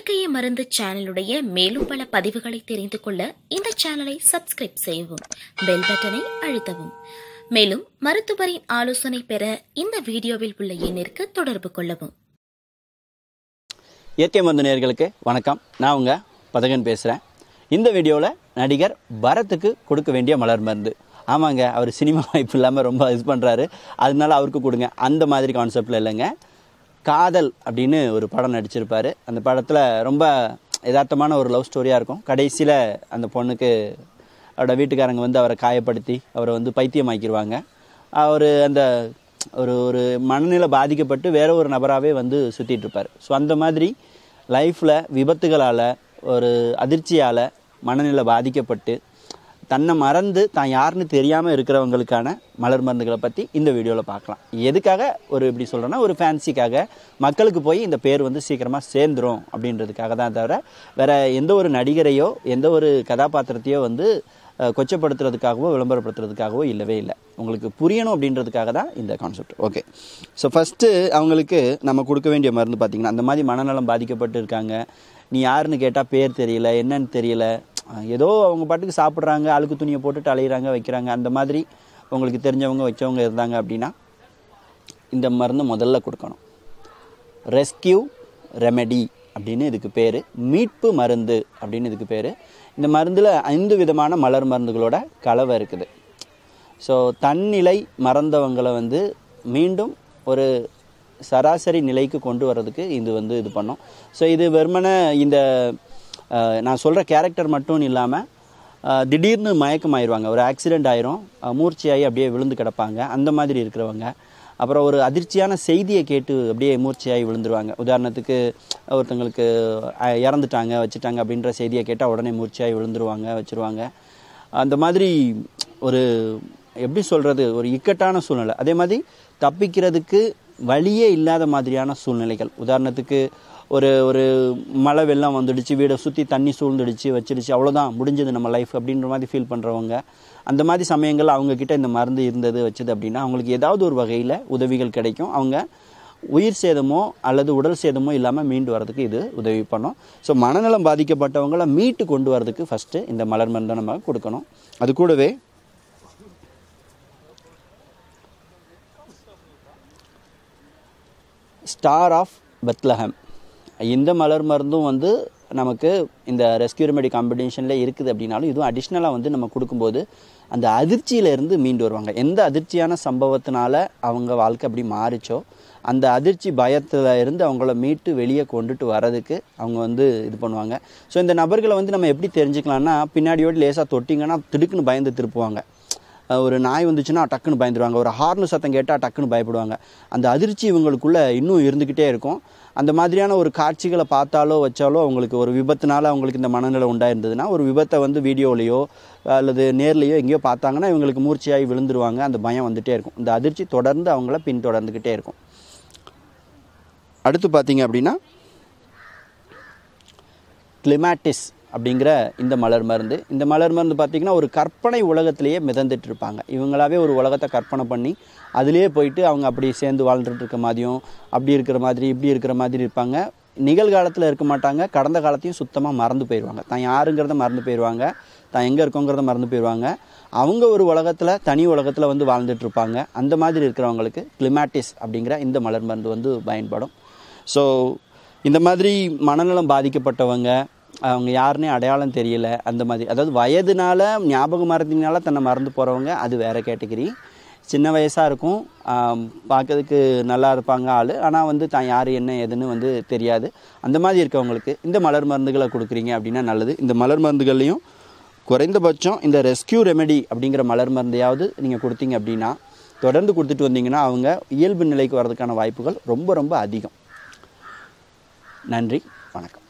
இயற்கையை மருந்து சேனலுடைய மேலும் பல பதிவுகளை தெரிந்து கொள்ள இந்த சேனலை சப்ஸ்கிரைப் செய்யவும் பெல் பட்டனை அழுத்தவும் மேலும் மருத்துவரின் ஆலோசனை பெற இந்த வீடியோவில் உள்ள எண்ணிற்கு தொடர்பு கொள்ளவும் இயற்கை மருந்து நேர்களுக்கு வணக்கம் நான் உங்க பதகன் பேசுகிறேன் இந்த வீடியோவில் நடிகர் பரத்துக்கு கொடுக்க வேண்டிய மலர் மருந்து ஆமாங்க அவர் சினிமா வாய்ப்பு இல்லாமல் ரொம்ப இது பண்ணுறாரு அதனால அவருக்கு கொடுங்க அந்த மாதிரி கான்செப்டில் இல்லைங்க காதல் அப்படின்னு ஒரு படம் நடிச்சிருப்பார் அந்த படத்தில் ரொம்ப யதார்த்தமான ஒரு லவ் ஸ்டோரியாக இருக்கும் கடைசியில் அந்த பொண்ணுக்கு அவரோட வீட்டுக்காரங்க வந்து அவரை காயப்படுத்தி அவரை வந்து பைத்தியமாக்கிடுவாங்க அவர் அந்த ஒரு ஒரு மனநிலை பாதிக்கப்பட்டு வேற ஒரு நபராகவே வந்து சுற்றிட்டு இருப்பார் ஸோ அந்த மாதிரி லைஃப்பில் விபத்துகளால் ஒரு அதிர்ச்சியால் மனநிலை பாதிக்கப்பட்டு தன்னை மறந்து தான் யாருன்னு தெரியாமல் இருக்கிறவங்களுக்கான மலர் மருந்துகளை பற்றி இந்த வீடியோவில் பார்க்கலாம் எதுக்காக ஒரு இப்படி சொல்கிறேன்னா ஒரு ஃபேன்சிக்காக மக்களுக்கு போய் இந்த பேர் வந்து சீக்கிரமாக சேர்ந்துடும் அப்படின்றதுக்காக தான் தவிர வேறு எந்த ஒரு நடிகரையோ எந்த ஒரு கதாபாத்திரத்தையோ வந்து கொச்சப்படுத்துறதுக்காகவோ விளம்பரப்படுத்துறதுக்காகவோ இல்லவே இல்லை உங்களுக்கு புரியணும் அப்படின்றதுக்காக தான் இந்த கான்செப்ட் ஓகே ஸோ ஃபஸ்ட்டு அவங்களுக்கு நம்ம கொடுக்க வேண்டிய மருந்து பார்த்திங்கன்னா அந்த மாதிரி மனநலம் பாதிக்கப்பட்டு இருக்காங்க நீ யாருன்னு கேட்டால் பேர் தெரியல என்னன்னு தெரியல ஏதோ அவங்க பாட்டுக்கு சாப்பிட்றாங்க அழுக்கு துணியை போட்டுட்டு அலையிறாங்க வைக்கிறாங்க அந்த மாதிரி உங்களுக்கு தெரிஞ்சவங்க வச்சவங்க இருந்தாங்க அப்படின்னா இந்த மருந்து முதல்ல கொடுக்கணும் ரெஸ்கியூ ரெமெடி அப்படின்னு இதுக்கு பேர் மீட்பு மருந்து அப்படின்னு இதுக்கு பேர் இந்த மருந்தில் ஐந்து விதமான மலர் மருந்துகளோட கலவை இருக்குது ஸோ தன்னிலை மறந்தவங்களை வந்து மீண்டும் ஒரு சராசரி நிலைக்கு கொண்டு வர்றதுக்கு இது வந்து இது பண்ணோம் ஸோ இது வெறுமனை இந்த நான் சொல்கிற கேரக்டர் மட்டும் இல்லாமல் திடீர்னு மயக்கம் ஆயிடுவாங்க ஒரு ஆக்சிடெண்ட் ஆயிரும் மூர்ச்சியாகி அப்படியே விழுந்து கிடப்பாங்க அந்த மாதிரி இருக்கிறவங்க அப்புறம் ஒரு அதிர்ச்சியான செய்தியை கேட்டு அப்படியே மூர்ச்சியாகி விழுந்துருவாங்க உதாரணத்துக்கு ஒருத்தங்களுக்கு இறந்துட்டாங்க வச்சுட்டாங்க அப்படின்ற செய்தியை கேட்டால் உடனே மூர்ச்சியாகி விழுந்துருவாங்க வச்சுருவாங்க அந்த மாதிரி ஒரு எப்படி சொல்கிறது ஒரு இக்கட்டான சூழ்நிலை அதே மாதிரி தப்பிக்கிறதுக்கு வழியே இல்லாத மாதிரியான சூழ்நிலைகள் உதாரணத்துக்கு ஒரு ஒரு மழை வெள்ளம் வந்துடுச்சு வீடை சுற்றி தண்ணி சூழ்ந்துடுச்சு வச்சிருச்சு அவ்வளோதான் முடிஞ்சது நம்ம லைஃப் அப்படின்ற மாதிரி ஃபீல் பண்ணுறவங்க அந்த மாதிரி சமயங்கள் அவங்கக்கிட்ட இந்த மருந்து இருந்தது வச்சது அப்படின்னா அவங்களுக்கு ஏதாவது ஒரு வகையில் உதவிகள் கிடைக்கும் அவங்க உயிர் சேதமோ அல்லது உடல் சேதமோ இல்லாமல் மீண்டு வரதுக்கு இது உதவி பண்ணும் ஸோ மனநலம் பாதிக்கப்பட்டவங்கள மீட்டு கொண்டு வரதுக்கு ஃபஸ்ட்டு இந்த மலர் மருந்தை நம்ம கொடுக்கணும் அது கூடவே ஸ்டார் ஆஃப் பத்லஹம் இந்த மலர் மருந்தும் வந்து நமக்கு இந்த ரெஸ்கியூ ரெமெடி காம்படிஷனில் இருக்குது அப்படின்னாலும் இதுவும் அடிஷ்னலாக வந்து நம்ம கொடுக்கும்போது அந்த அதிர்ச்சியிலேருந்து மீண்டு வருவாங்க எந்த அதிர்ச்சியான சம்பவத்தினால அவங்க வாழ்க்கை அப்படி மாறிச்சோ அந்த அதிர்ச்சி பயத்தில் இருந்து அவங்கள மீட்டு வெளியே கொண்டுட்டு வர்றதுக்கு அவங்க வந்து இது பண்ணுவாங்க ஸோ இந்த நபர்களை வந்து நம்ம எப்படி தெரிஞ்சுக்கலாம்னா பின்னாடியோடு லேசாக தொட்டிங்கன்னா திடுக்குன்னு பயந்து திருப்புவாங்க ஒரு நாய் வந்துச்சுன்னா டக்குன்னு பயந்துருவாங்க ஒரு ஹார்னு சத்தம் கேட்டால் டக்குன்னு பயப்படுவாங்க அந்த அதிர்ச்சி இவங்களுக்குள்ளே இன்னும் இருந்துக்கிட்டே இருக்கும் அந்த மாதிரியான ஒரு காட்சிகளை பார்த்தாலோ வச்சாலோ அவங்களுக்கு ஒரு விபத்துனால அவங்களுக்கு இந்த மனநிலை உண்டாயிருந்ததுன்னா ஒரு விபத்தை வந்து வீடியோலையோ அல்லது நேர்லேயோ எங்கேயோ பார்த்தாங்கன்னா இவங்களுக்கு மூர்ச்சியாகி விழுந்துருவாங்க அந்த பயம் வந்துகிட்டே இருக்கும் இந்த அதிர்ச்சி தொடர்ந்து அவங்கள பின்தொடர்ந்துக்கிட்டே இருக்கும் அடுத்து பார்த்தீங்க அப்படின்னா கிளிமேட்டிஸ் அப்படிங்கிற இந்த மலர் மருந்து இந்த மலர் மருந்து பார்த்திங்கன்னா ஒரு கற்பனை உலகத்திலேயே மிதந்துட்டு இருப்பாங்க இவங்களாவே ஒரு உலகத்தை கற்பனை பண்ணி அதுலேயே போயிட்டு அவங்க அப்படி சேர்ந்து வாழ்ந்துட்டு இருக்க மாதிரியும் அப்படி இருக்கிற மாதிரி இப்படி இருக்கிற மாதிரி இருப்பாங்க நிகழ்காலத்தில் இருக்க மாட்டாங்க கடந்த காலத்தையும் சுத்தமாக மறந்து போயிடுவாங்க தான் யாருங்கிறத மறந்து போயிடுவாங்க தான் எங்கே இருக்கோங்கிறத மறந்து போயிடுவாங்க அவங்க ஒரு உலகத்தில் தனி உலகத்தில் வந்து வாழ்ந்துட்டுருப்பாங்க அந்த மாதிரி இருக்கிறவங்களுக்கு கிளிமேட்டிஸ் அப்படிங்கிற இந்த மலர் மருந்து வந்து பயன்படும் ஸோ இந்த மாதிரி மனநலம் பாதிக்கப்பட்டவங்க அவங்க யாருன்னே அடையாளம் தெரியல அந்த மாதிரி அதாவது வயதுனால ஞாபகம் மறதினால தன்னை மறந்து போகிறவங்க அது வேறு கேட்டகரி சின்ன வயசாக இருக்கும் பார்க்கறதுக்கு நல்லா இருப்பாங்க ஆள் ஆனால் வந்து தான் யார் என்ன எதுன்னு வந்து தெரியாது அந்த மாதிரி இருக்கவங்களுக்கு இந்த மலர் மருந்துகளை கொடுக்குறீங்க அப்படின்னா நல்லது இந்த மலர் மருந்துகள்லையும் குறைந்தபட்சம் இந்த ரெஸ்கியூ ரெமெடி அப்படிங்கிற மலர் மருந்தையாவது நீங்கள் கொடுத்தீங்க அப்படின்னா தொடர்ந்து கொடுத்துட்டு வந்தீங்கன்னா அவங்க இயல்பு நிலைக்கு வர்றதுக்கான வாய்ப்புகள் ரொம்ப ரொம்ப அதிகம் நன்றி வணக்கம்